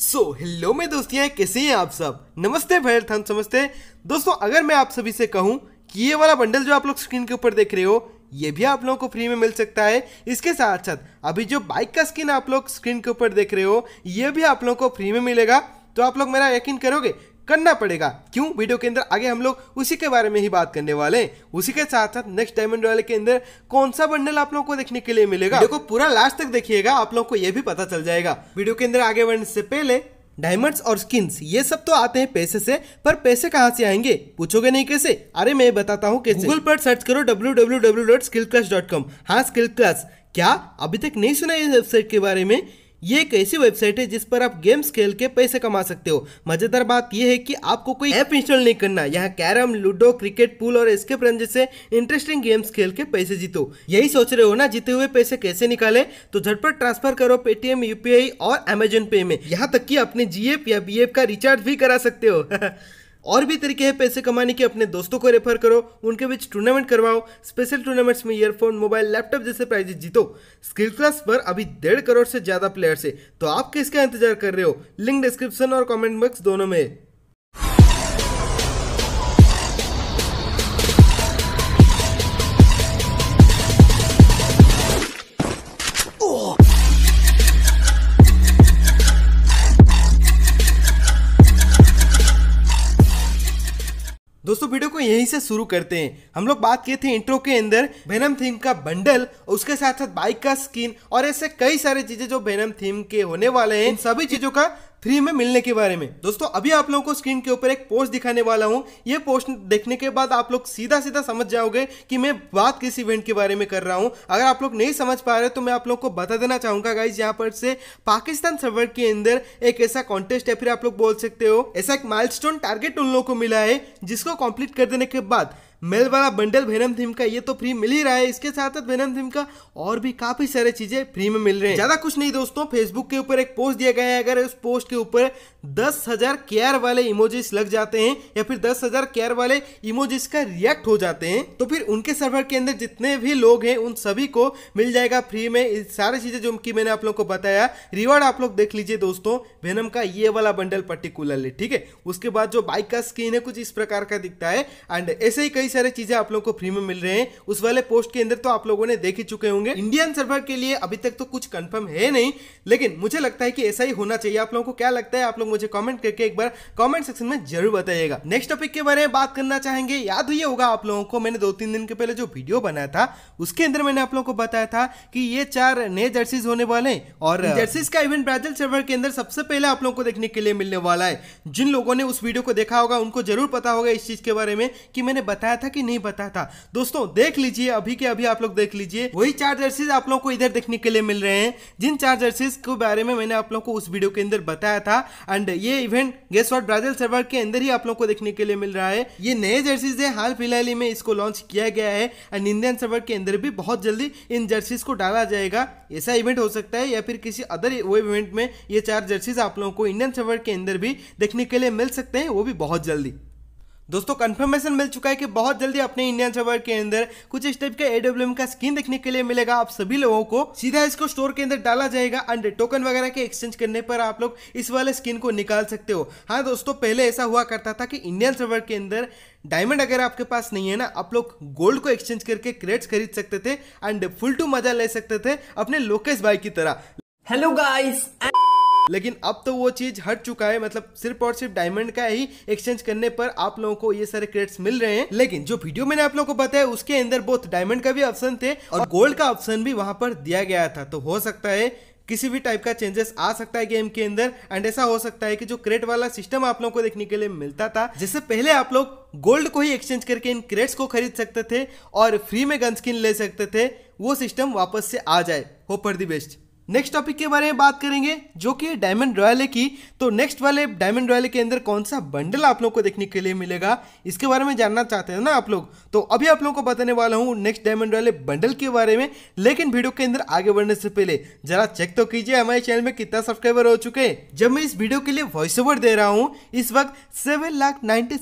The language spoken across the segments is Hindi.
सो हेलो मेरे दोस्तियाँ कैसे हैं आप सब नमस्ते भैर थन समझते दोस्तों अगर मैं आप सभी से कहूँ कि ये वाला बंडल जो आप लोग स्क्रीन के ऊपर देख रहे हो ये भी आप लोगों को फ्री में मिल सकता है इसके साथ साथ अभी जो बाइक का स्किन आप लोग स्क्रीन के ऊपर देख रहे हो ये भी आप लोगों को फ्री में मिलेगा तो आप लोग मेरा यकीन करोगे करना पड़ेगा क्यों वीडियो के अंदर आगे हम लोग उसी के बारे में ही बात करने वाले हैं उसी के साथ साथ नेक्स्ट डायमंड रॉयल के अंदर कौन सा बंडल आप लोगों को देखने के लिए मिलेगा देखो पूरा लास्ट तक देखिएगा आप लोगों को यह भी पता चल जाएगा वीडियो के अंदर आगे बढ़ने से पहले डायमंड्स और स्किन्स ये सब तो आते हैं पैसे से पर पैसे कहाँ से आएंगे पूछोगे नहीं कैसे अरे मैं बताता हूँ कैसे गूगल पर सर्च करो डब्ल्यू हाँ स्किल क्लास क्या अभी तक नहीं सुना इस वेबसाइट के बारे में ये एक ऐसी वेबसाइट है जिस पर आप गेम्स खेल के पैसे कमा सकते हो मजेदार बात यह है कि आपको कोई ऐप इंस्टॉल नहीं करना यहाँ कैरम लूडो क्रिकेट पूल और इसके रन जैसे इंटरेस्टिंग गेम्स खेल के पैसे जीतो यही सोच रहे हो ना जीते हुए पैसे कैसे निकाले तो झटपट ट्रांसफर करो पेटीएम यूपीआई और अमेजोन पे में यहाँ तक की अपने जीएफ या बी का रिचार्ज भी करा सकते हो और भी तरीके हैं पैसे कमाने के अपने दोस्तों को रेफर करो उनके बीच टूर्नामेंट करवाओ स्पेशल टूर्नामेंट्स में ईयरफोन मोबाइल लैपटॉप जैसे प्राइजेस जीतो स्किल क्लास पर अभी डेढ़ करोड़ से ज़्यादा प्लेयर्स है तो आप किसका इंतजार कर रहे हो लिंक डिस्क्रिप्शन और कॉमेंट बॉक्स दोनों में दोस्तों वीडियो को यहीं से शुरू करते हैं हम लोग बात किए थे इंट्रो के अंदर बेनम थीम का बंडल उसके साथ साथ बाइक का स्किन और ऐसे कई सारी चीजें जो बेनम थीम के होने वाले हैं इन सभी चीजों का थ्री में मिलने के बारे में दोस्तों अभी आप लोगों को स्क्रीन के ऊपर एक पोस्ट दिखाने वाला हूँ ये पोस्ट देखने के बाद आप लोग सीधा सीधा समझ जाओगे कि मैं बात किस इवेंट के बारे में कर रहा हूँ अगर आप लोग नहीं समझ पा रहे तो मैं आप लोग को बता देना चाहूंगा गाइज यहाँ पर से पाकिस्तान सर्वर के अंदर एक ऐसा कॉन्टेस्ट है फिर आप लोग बोल सकते हो ऐसा एक माइल टारगेट उन लोगों को मिला है जिसको कंप्लीट कर देने के बाद मेल वाला बंडल वेनम थीम का ये तो फ्री मिल ही रहा है इसके साथ साथ वेनम थीम का और भी काफी सारे चीजें फ्री में मिल रहे हैं ज्यादा कुछ नहीं दोस्तों फेसबुक के ऊपर एक पोस्ट दिया गया है अगर उस पोस्ट के ऊपर दस हजार केयर वाले इमोजिस लग जाते हैं या फिर दस हजार केयर वाले इमोजिस का रिएक्ट हो जाते हैं तो फिर उनके सर्वर के अंदर जितने भी लोग हैं उन सभी को मिल जाएगा फ्री में सारी चीजें जो कि मैंने आप लोग को बताया रिवॉर्ड आप लोग देख लीजिए दोस्तों वेनम का ये वाला बंडल पर्टिकुलरली ठीक है उसके बाद जो बाइक का स्क्रीन है कुछ इस प्रकार का दिखता है एंड ऐसे ही कई सारे चीजें आप लोगों को फ्री में मिल रहे हैं उस वाले पोस्ट के अंदर तो आप लोगों ने देख ही चुके होंगे इंडियन सर्वर के लिए अभी तक तो कुछ कंफर्म है नहीं लेकिन मुझे लगता है कि ऐसा ही होना चाहिए आप लोगों को क्या लगता है आप लोग मुझे कॉमेंट करके एक बार कॉमेंट सेक्शन में जरूर बताइएगा नेक्स्ट टॉपिक के बारे में बात करना चाहेंगे याद हुई होगा आप लोगों को मैंने दो तीन दिन के पहले जो वीडियो बनाया था उसके अंदर मैंने आप लोगों को बताया था कि ये चार नए जर्सीज होने वाले हैं और जर्सीज का इवेंट ब्राजील सर्वर के अंदर सबसे पहले आप लोगों को देखने के लिए मिलने वाला है जिन लोगों ने उस वीडियो को देखा होगा उनको जरूर पता होगा इस चीज के बारे में कि मैंने बताया था था कि नहीं बताया था दोस्तों देख लीजिए अभी के अभी आप लोग देख लीजिए वही चार जर्सीज आप लोग को इधर देखने के लिए मिल रहे हैं जिन चार जर्सीज के बारे में मैंने आप लोग को उस वीडियो के अंदर बताया था एंड ये event guess what Brazil server के अंदर ही आप लोग को देखने के लिए मिल रहा है ये नए जर्सीज है हाल फिलहाल ही में इसको लॉन्च किया गया है एंड इंडियन सर्वर के अंदर भी बहुत जल्दी इन जर्सीज को डाला जाएगा ऐसा इवेंट हो सकता है या फिर किसी अदर वेब इवेंट में ये चार जर्सीज आप लोगों को इंडियन सर्वर के अंदर भी देखने के लिए मिल सकते हैं वो भी बहुत जल्दी दोस्तों कंफर्मेशन मिल चुका है कि बहुत जल्दी अपने इंडियन सर्वर के अंदर कुछ इस टाइप का एडब्ल्यू का स्किन देखने के लिए मिलेगा आप सभी लोगों को सीधा इसको स्टोर के अंदर डाला जाएगा एंड टोकन वगैरह के एक्सचेंज करने पर आप लोग इस वाले स्किन को निकाल सकते हो हाँ दोस्तों पहले ऐसा हुआ करता था कि इंडियन सर्वर के अंदर डायमंड अगर आपके पास नहीं है ना आप लोग गोल्ड को एक्सचेंज करके क्रेड्स खरीद सकते थे एंड फुल टू मजा ले सकते थे अपने लोकेश भाई की तरह हेलो गाइस लेकिन अब तो वो चीज़ हट चुका है मतलब सिर्फ और सिर्फ डायमंड का ही एक्सचेंज करने पर आप लोगों को ये सारे क्रेट्स मिल रहे हैं लेकिन जो वीडियो मैंने आप लोगों को बताया उसके अंदर बोथ डायमंड का भी ऑप्शन थे और गोल्ड का ऑप्शन भी वहां पर दिया गया था तो हो सकता है किसी भी टाइप का चेंजेस आ सकता है गेम के अंदर एंड ऐसा हो सकता है कि जो क्रेट वाला सिस्टम आप लोगों को देखने के लिए मिलता था जैसे पहले आप लोग गोल्ड को ही एक्सचेंज करके इन क्रेट्स को खरीद सकते थे और फ्री में गन स्किन ले सकते थे वो सिस्टम वापस से आ जाए हो पर दी बेस्ट नेक्स्ट टॉपिक के बारे में बात करेंगे जो कि डायमंड रॉयल की तो नेक्स्ट वाले डायमंड रॉयल के अंदर कौन सा बंडल आप लोग को देखने के लिए मिलेगा इसके बारे में जानना चाहते हैं ना आप लोग तो अभी आप लोगों को बताने वाला हूँ नेक्स्ट डायमंड रॉयल बंडल के बारे में लेकिन वीडियो के अंदर आगे बढ़ने से पहले जरा चेक तो कीजिए हमारे चैनल में कितना सब्सक्राइबर हो चुके हैं जब मैं इस वीडियो के लिए वॉइस ओवर दे रहा हूँ इस वक्त seven lakh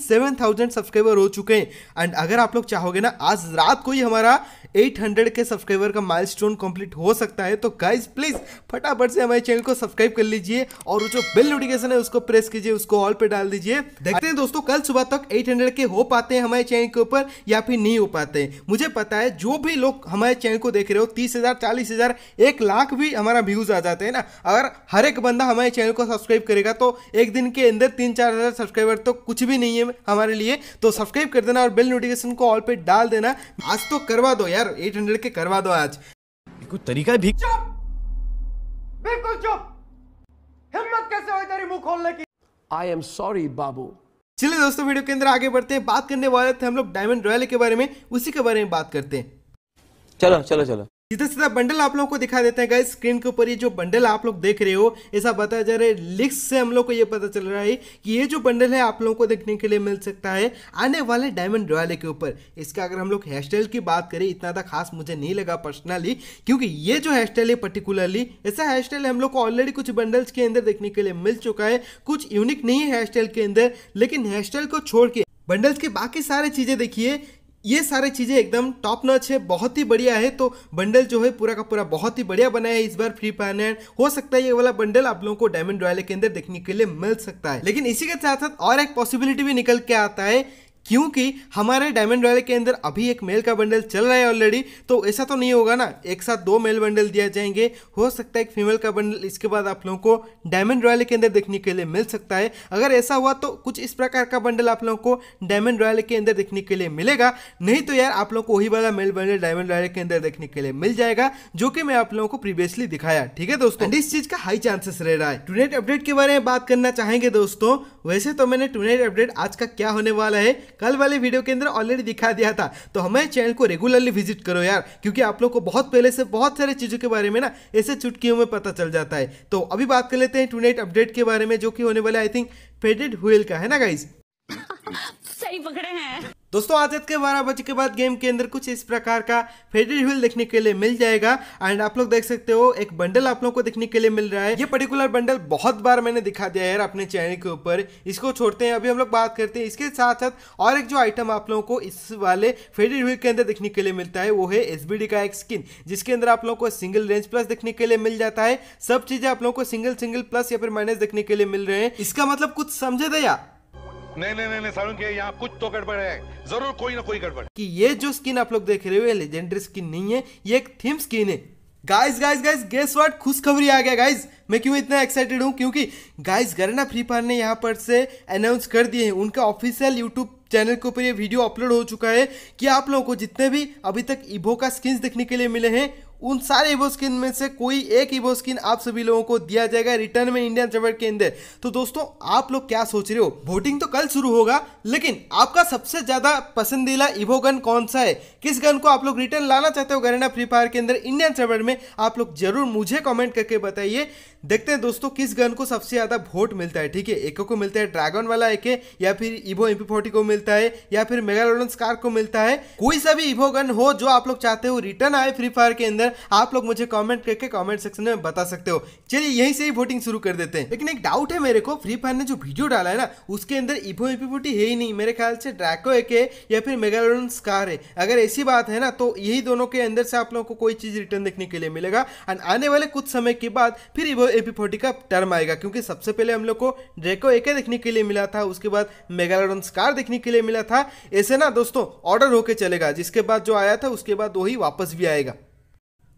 seven thousand subscriber हो चुके हैं एंड अगर आप लोग चाहोगे ना आज रात को ही हमारा एट हंड्रेड के सब्सक्राइबर का माइल कंप्लीट हो सकता है तो गाइज प्लीज गाइस फटाफट से हमारे चैनल को सब्सक्राइब कर लीजिए और जो बिल नोटिफिकेशन है उसको प्रेस कीजिए उसको ऑल पे डाल दीजिए देखते हैं दोस्तों कल सुबह तक 800 के हो पाते हैं हमारे चैनल के ऊपर या फिर नहीं हो पाते हैं मुझे पता है जो भी लोग हमारे चैनल को देख रहे हो तीस हजार चालीस हजार एक लाख भी हमारा व्यूज आ जाते हैं ना अगर हर एक बंदा हमारे चैनल को सब्सक्राइब करेगा तो एक दिन के अंदर तीन चार हजार सब्सक्राइबर तो कुछ भी नहीं है हमारे लिए तो सब्सक्राइब कर देना और बिल नोटिफिकेशन को ऑल पे डाल देना आज तो करवा दो यार 800 के करवा दो आज कोई तरीका भी बिल्कुल चुप हिम्मत कैसे हो तेरी मुंह खोलने की आई एम सॉरी बाबू चलिए दोस्तों वीडियो के अंदर आगे बढ़ते हैं बात करने वाले थे हम लोग डायमंड रॉयल के बारे में उसी के बारे में बात करते हैं चलो चलो चलो सीधा सीधा बंडल आप लोगों को दिखा देते हैं गाइस स्क्रीन के ऊपर ये जो बंडल आप लोग देख रहे हो ऐसा बताया जा रहा है लिक्स से हम लोग को ये पता चल रहा है कि ये जो बंडल है आप लोगों को देखने के लिए मिल सकता है आने वाले डायमंड रॉयल के ऊपर इसका अगर हम लोग हेयरस्टाइल की बात करें इतना था तो खास मुझे नहीं लगा पर्सनली क्योंकि ये जो हेयरस्टाइल है पर्टिकुलरली ऐसा हेयरस्टाइल हम लोग को ऑलरेडी कुछ बंडल्स के अंदर देखने के लिए मिल चुका है कुछ यूनिक नहीं है हेयरस्टाइल के अंदर लेकिन हेयरस्टाइल को छोड़ के बंडल्स के बाकी सारे चीज़ें देखिए ये सारी चीज़ें एकदम टॉप नॉच है बहुत ही बढ़िया है तो बंडल जो है पूरा का पूरा बहुत ही बढ़िया बनाया है इस बार फ्री फायर ने हो सकता है ये वाला बंडल आप लोगों को डायमंड रॉयल के अंदर देखने के लिए मिल सकता है लेकिन इसी के साथ साथ और एक पॉसिबिलिटी भी निकल के आता है क्योंकि हमारे डायमंड रॉयल के अंदर अभी एक मेल का बंडल चल रहा है ऑलरेडी तो ऐसा तो नहीं होगा ना एक साथ दो मेल बंडल दिया जाएंगे हो सकता है एक फीमेल का बंडल इसके बाद आप लोगों को डायमंड रॉयल के अंदर देखने के लिए मिल सकता है अगर ऐसा हुआ तो कुछ इस प्रकार का बंडल आप लोगों को डायमंड रॉयल के अंदर देखने के लिए मिलेगा नहीं तो यार आप लोग को वही वाला मेल बंडल डायमंड रॉयल के अंदर देखने के लिए मिल जाएगा जो कि मैं आप लोगों को प्रीवियसली दिखाया ठीक है दोस्तों इस चीज का हाई चांसेस रह रहा है टूडेट अपडेट के बारे में बात करना चाहेंगे दोस्तों वैसे तो मैंने टुनाइट अपडेट आज का क्या होने वाला है कल वाले वीडियो के अंदर ऑलरेडी दिखा दिया था तो हमारे चैनल को रेगुलरली विजिट करो यार क्योंकि आप लोग को बहुत पहले से बहुत सारी चीज़ों के बारे में ना ऐसे चुटकियों में पता चल जाता है तो अभी बात कर लेते हैं टुनाइट अपडेट के बारे में जो कि होने वाला आई थिंक फेडेड हुएल का है ना गाइज सही पकड़े हैं दोस्तों आज के बारह बजे के बाद गेम के अंदर कुछ इस प्रकार का फेडेड व्हील देखने के लिए मिल जाएगा एंड आप लोग देख सकते हो एक बंडल आप लोग को देखने के लिए मिल रहा है ये पर्टिकुलर बंडल बहुत बार मैंने दिखा दिया है अपने चैनल के ऊपर इसको छोड़ते हैं अभी हम लोग बात करते हैं इसके साथ साथ और एक जो आइटम आप लोगों को इस वाले फेडेड व्हील के अंदर देखने के लिए मिलता है वो है एस का एक स्किन जिसके अंदर आप लोग को सिंगल रेंज प्लस देखने के लिए मिल जाता है सब चीजें आप लोगों को सिंगल सिंगल प्लस या फिर माइनस देखने के लिए मिल रहे हैं इसका मतलब कुछ समझे दया नहीं नहीं नहीं सारुण के यहाँ कुछ तो गड़बड़ है जरूर कोई ना कोई गड़बड़ कि ये जो स्किन आप लोग देख रहे हो लेजेंडरी स्किन नहीं है ये एक थीम स्किन है guys guys guys guess what खुशखबरी आ गया गाइस मैं क्यों इतना एक्साइटेड हूँ क्योंकि गाइस गरना फ्री फायर ने यहाँ पर से अनाउंस कर दिए हैं उनका ऑफिशियल यूट्यूब चैनल के ऊपर ये वीडियो अपलोड हो चुका है कि आप लोगों को जितने भी अभी तक इबो का स्किन्स देखने के लिए मिले हैं उन सारे ईवो स्किन में से कोई एक ईवो स्किन आप सभी लोगों को दिया जाएगा रिटर्न में इंडियन सर्वर के अंदर तो दोस्तों आप लोग क्या सोच रहे हो वोटिंग तो कल शुरू होगा लेकिन आपका सबसे ज्यादा पसंदीदा ईवो गन कौन सा है किस गन को आप लोग रिटर्न लाना चाहते हो गरेना फ्री फायर के अंदर इंडियन सर्वर में आप लोग जरूर मुझे कॉमेंट करके बताइए देखते हैं दोस्तों किस गन को सबसे ज्यादा वोट मिलता है ठीक है एको को मिलता है ड्रैगन वाला एके या फिर इवो एमपी फोर्टी को मिलता है या फिर मेगा को मिलता है कोई सा भी इवो गन हो जो आप लोग चाहते हो रिटर्न आए फ्री फायर के अंदर है आप लोग मुझे कॉमेंट करके कॉमेंट सेक्शन में बता सकते हो चलिए यहीं से ही वोटिंग शुरू कर देते हैं लेकिन एक डाउट है मेरे को फ्री फायर ने जो वीडियो डाला है ना उसके अंदर इवो एपी है ही नहीं मेरे ख्याल से ड्रैको एक है या फिर मेगालोडन कार है अगर ऐसी बात है ना तो यही दोनों के अंदर से आप लोगों को कोई चीज़ रिटर्न देखने के लिए मिलेगा एंड आने वाले कुछ समय के बाद फिर इवो एपी फोर्टी का टर्म आएगा क्योंकि सबसे पहले हम लोग को ड्रैको एक देखने के लिए मिला था उसके बाद मेगालोडन कार देखने के लिए मिला था ऐसे ना दोस्तों ऑर्डर होके चलेगा जिसके बाद जो आया था उसके बाद वही वापस भी आएगा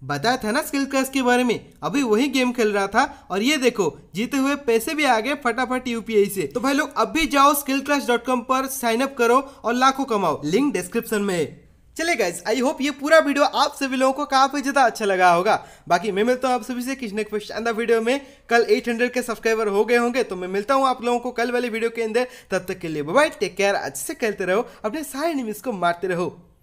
बताया था ना स्किल क्रश के बारे में अभी वही गेम खेल रहा था और ये देखो जीते हुए पैसे भी आ गए फटाफट यूपीआई से तो भाई लोग अभी जाओ स्किल क्रश डॉट कॉम पर साइन अप करो और लाखों कमाओ लिंक डिस्क्रिप्शन में है चले गाइज आई होप ये पूरा वीडियो आप सभी लोगों को काफ़ी ज़्यादा अच्छा लगा होगा बाकी मैं मिलता हूँ आप सभी से किसने ने शानदार वीडियो में कल 800 के सब्सक्राइबर हो गए होंगे तो मैं मिलता हूँ आप लोगों को कल वाले वीडियो के अंदर तब तक के लिए बाय टेक केयर अच्छे से करते रहो अपने सारे निमिस को मारते रहो